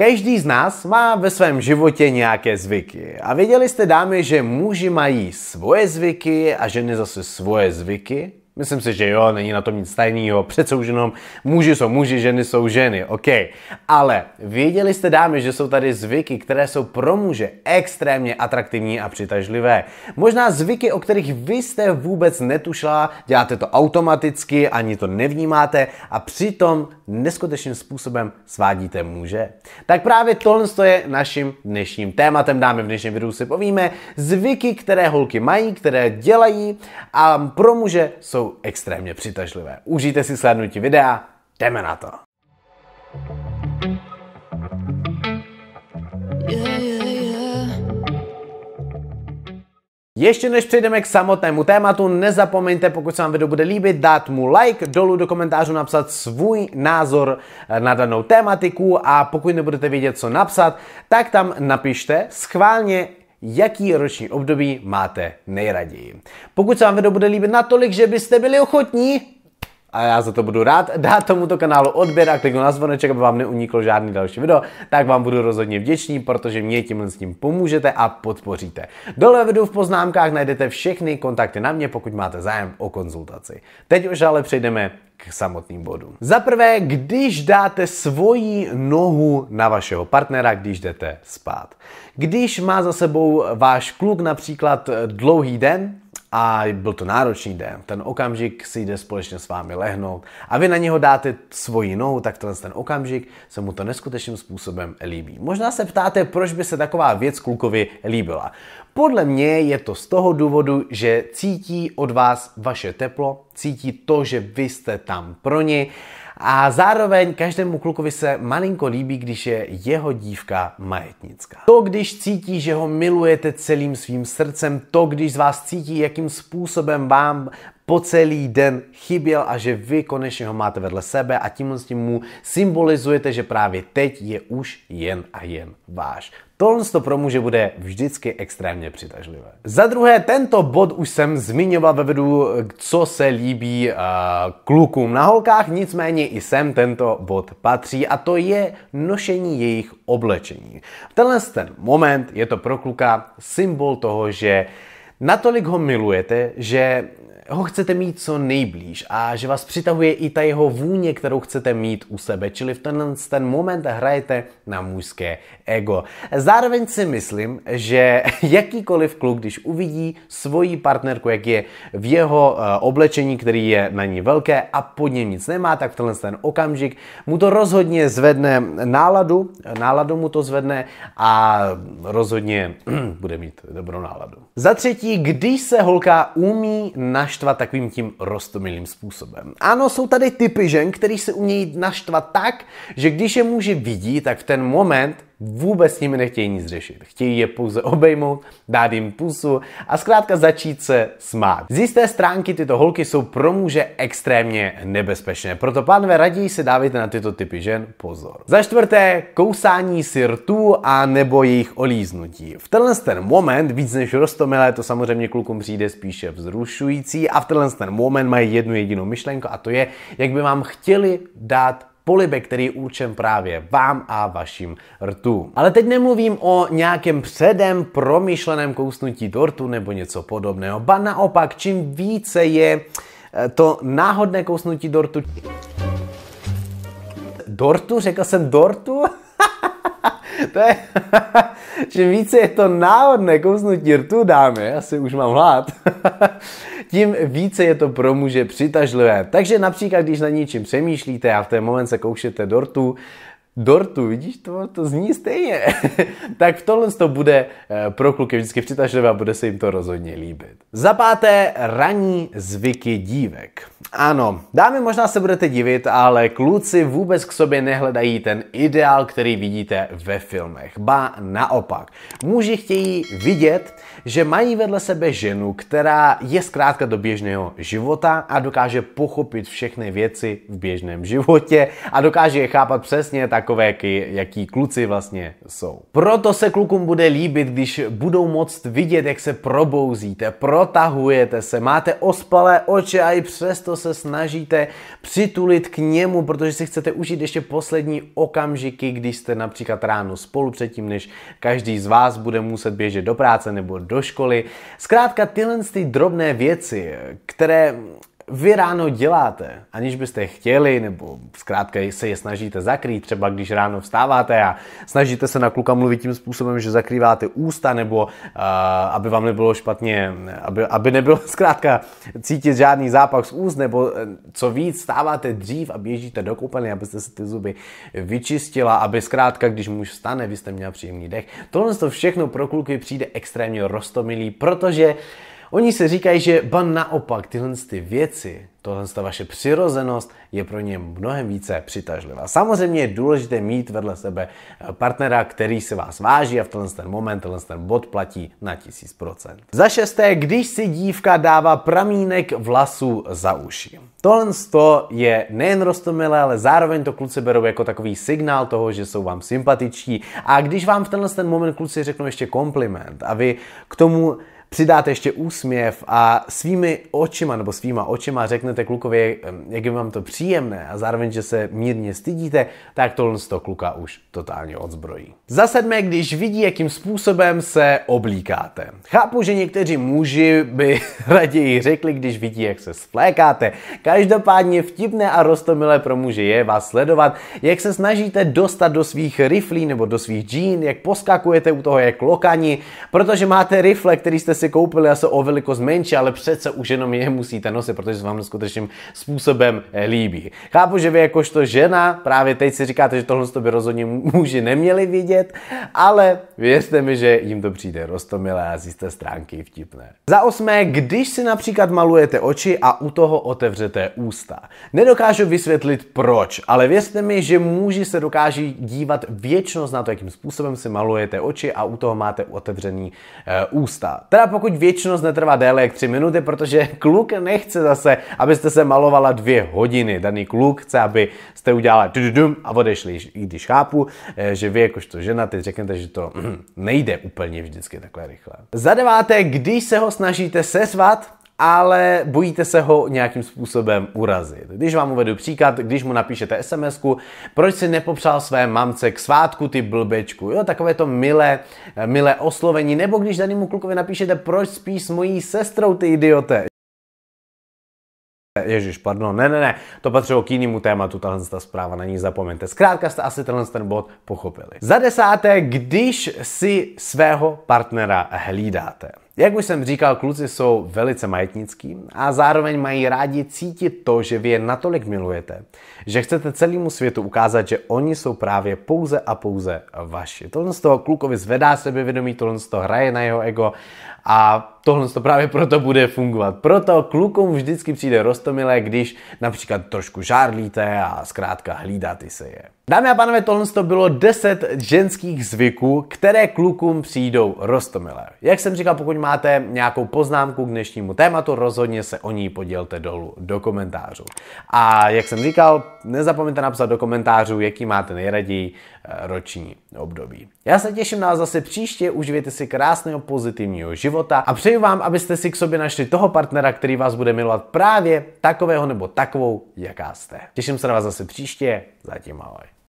Každý z nás má ve svém životě nějaké zvyky. A věděli jste, dámy, že muži mají svoje zvyky a ženy zase svoje zvyky? Myslím si, že jo, není na tom nic tajného, přece už jenom muži jsou muži, ženy jsou ženy, ok. Ale věděli jste dámy, že jsou tady zvyky, které jsou pro muže extrémně atraktivní a přitažlivé. Možná zvyky, o kterých vy jste vůbec netušila, děláte to automaticky, ani to nevnímáte a přitom neskutečným způsobem svádíte muže. Tak právě tohle je naším dnešním tématem. Dámy v dnešním videu si povíme zvyky, které holky mají, které dělají a pro muže jsou extrémně přitažlivé. Užijte si slednutí videa, jdeme na to. thank you Ještě než přejdeme k samotnému tématu, nezapomeňte, pokud se vám video bude líbit, dát mu like, dolů do komentářů napsat svůj názor na danou tématiku a pokud nebudete vědět, co napsat, tak tam napište schválně jaký roční období máte nejraději. Pokud se vám video bude líbit natolik, že byste byli ochotní a já za to budu rád, dát tomuto kanálu odběr a kliknout na zvoneček, aby vám neuniklo žádný další video, tak vám budu rozhodně vděčný, protože mě tímhle s tím pomůžete a podpoříte. Dole vedu v poznámkách najdete všechny kontakty na mě, pokud máte zájem o konzultaci. Teď už ale přejdeme k samotným bodům. Za prvé, když dáte svoji nohu na vašeho partnera, když jdete spát. Když má za sebou váš kluk například dlouhý den, a byl to náročný den. Ten okamžik si jde společně s vámi lehnout a vy na něho dáte svoji nohu, tak ten ten okamžik se mu to neskutečným způsobem líbí. Možná se ptáte, proč by se taková věc klukovi líbila. Podle mě je to z toho důvodu, že cítí od vás vaše teplo, cítí to, že vy jste tam pro ně a zároveň každému klukovi se malinko líbí, když je jeho dívka majetnická. To, když cítí, že ho milujete celým svým srdcem, to, když z vás cítí, jakým způsobem vám po celý den chyběl a že vy konečně ho máte vedle sebe a tím s tím mu symbolizujete, že právě teď je už jen a jen váš. Tohle to pro muže bude vždycky extrémně přitažlivé. Za druhé, tento bod už jsem zmiňoval ve vedu, co se líbí uh, klukům na holkách, nicméně i sem tento bod patří a to je nošení jejich oblečení. V tenhle ten moment je to pro kluka symbol toho, že uh, Natolik ho milujete, že ho chcete mít co nejblíž a že vás přitahuje i ta jeho vůně, kterou chcete mít u sebe, čili v ten, ten moment hrajete na mužské ego. Zároveň si myslím, že jakýkoliv kluk, když uvidí svoji partnerku, jak je v jeho eh, oblečení, který je na ní velké a pod ním nic nemá, tak v tenhle ten okamžik mu to rozhodně zvedne náladu, náladu mu to zvedne a rozhodně bude mít dobrou náladu. Za třetí dětí, když se holka umí naštvat takovým tím rostomilým způsobem. Ano, jsou tady typy žen, který se umějí naštvat tak, že když je muži vidí, tak v ten moment vůbec s nimi nechtějí nic řešit. Chtějí je pouze obejmout, dát jim pusu a zkrátka začít se smát. Z jisté stránky tyto holky jsou pro muže extrémně nebezpečné, proto pánové raději se dávejte na tyto typy žen pozor. Za čtvrté, kousání si rtů a nebo jejich olíznutí. V tenhle ten moment, víc než rostomilé, to samozřejmě klukům přijde spíše vzrušující a v tenhle ten moment mají jednu jedinou myšlenku a to je, jak by vám chtěli dát polibek, který je určen právě vám a vašim rtům. Ale teď nemluvím o nějakém předem promyšleném kousnutí dortu nebo něco podobného. Ba naopak, čím více je eh, to náhodné kousnutí dortu... Dortu? Řekl jsem dortu? to je, čím více je to náhodné kousnutí rtu, dámy, asi už mám hlad, tím více je to pro muže přitažlivé. Takže například, když na něčím přemýšlíte a v ten moment se koušete do rtu, dortu, vidíš to, to zní stejně. tak v tohle to bude eh, pro kluky vždycky přitažlivé a bude se jim to rozhodně líbit. Za páté, ranní zvyky dívek. Ano, dámy možná se budete divit, ale kluci vůbec k sobě nehledají ten ideál, který vidíte ve filmech. Ba naopak. Muži chtějí vidět, že mají vedle sebe ženu, která je zkrátka do běžného života a dokáže pochopit všechny věci v běžném životě a dokáže je chápat přesně tak, takovéky, jaký kluci vlastně jsou. Proto se klukům bude líbit, když budou moct vidět, jak se probouzíte, protahujete se, máte ospalé oči a i přesto se snažíte přitulit k němu, protože si chcete užít ještě poslední okamžiky, když jste například ráno spolu předtím, než každý z vás bude muset běžet do práce nebo do školy. Zkrátka tyhle ty drobné věci, které vy ráno děláte, aniž byste chtěli, nebo zkrátka se je snažíte zakrýt, třeba když ráno vstáváte a snažíte se na kluka mluvit tím způsobem, že zakrýváte ústa, nebo uh, aby vám nebylo špatně, aby, aby nebylo zkrátka cítit žádný zápach z úst, nebo uh, co víc, stáváte dřív a běžíte do koupelny, abyste si ty zuby vyčistila, aby zkrátka, když muž vstane, vy jste měla příjemný dech. Tohle to všechno pro kluky přijde extrémně roztomilý, protože uh, Oni se říkají, že ba naopak tyhle ty věci Tohle ta vaše přirozenost je pro ně mnohem více přitažlivá. Samozřejmě je důležité mít vedle sebe eh, partnera, který se vás váží a v tenhle ten moment tenhle ten bod platí na 1000%. Za šesté, když si dívka dává pramínek vlasů za uši. Tohle je nejen rostomilé, ale zároveň to kluci berou jako takový signál toho, že jsou vám sympatiční. A když vám v tenhle ten moment kluci řeknou ještě kompliment a vy k tomu přidáte ještě úsměv a svými očima nebo svýma očima řeknete, řeknete klukovi, jak je vám to příjemné a zároveň, že se mírně stydíte, tak tohle z toho kluka už totálně odzbrojí. Za sedmé, když vidí, jakým způsobem se oblíkáte. Chápu, že někteří muži by raději řekli, když vidí, jak se splékáte. Každopádně vtipné a rostomilé pro muže je vás sledovat, jak se snažíte dostat do svých riflí nebo do svých džín, jak poskakujete u toho jak lokani, protože máte rifle, který jste si koupili a jsou o velikost menší, ale přece už jenom je musíte nosit, protože se vám neskutečným způsobem eh, líbí. Chápu, že vy jakožto žena právě teď si říkáte, že tohle by rozhodně muži neměli vidět, ale věřte mi, že jim to přijde rostomilé a zjistíte stránky vtipné. Za osmé, když si například malujete oči a u toho otevřete ústa. Nedokážu vysvětlit proč, ale věřte mi, že muži se dokáží dívat věčnost na to, jakým způsobem si malujete oči a u toho máte otevřený e, ústa. Teda pokud věčnost netrvá déle jak 3 minuty, protože kluk nechce zase, aby abyste se malovala dvě hodiny. Daný kluk chce, aby jste udělala a odešli, i když chápu, eh, že vy jakožto žena teď řeknete, že to hm, nejde úplně vždycky takhle rychle. Za deváté, když se ho snažíte sesvat, ale bojíte se ho nějakým způsobem urazit. Když vám uvedu příklad, když mu napíšete sms proč si nepopřál své mamce k svátku ty blbečku, jo, takové to milé, eh, milé oslovení, nebo když danému klukovi napíšete, proč spíš s mojí sestrou ty idiote, Ježíš, pardon, ne, ne, ne, to patřilo k jinému tématu, tahle ta zpráva, na ní zapomeňte. Zkrátka jste asi tenhle ten bod pochopili. Za desáté, když si svého partnera hlídáte. Jak už jsem říkal, kluci jsou velice majetnický a zároveň mají rádi cítit to, že vy je natolik milujete, že chcete celému světu ukázat, že oni jsou právě pouze a pouze vaši. Tohle z toho klukovi zvedá sebevědomí, tohle z toho hraje na jeho ego a tohle to právě proto bude fungovat. Proto klukům vždycky přijde rostomilé, když například trošku žárlíte a zkrátka hlídáte se je. Dámy a pánové, tohle to bylo 10 ženských zvyků, které klukům přijdou rostomilé. Jak jsem říkal, pokud máte nějakou poznámku k dnešnímu tématu, rozhodně se o ní podělte dolů do komentářů. A jak jsem říkal, nezapomeňte napsat do komentářů, jaký máte nejraději eh, roční období. Já se těším na vás zase příště, užijte si krásného pozitivního života a přeji vám, abyste si k sobě našli toho partnera, který vás bude milovat právě takového nebo takovou, jaká jste. Těším se na vás zase příště, zatím ahoj.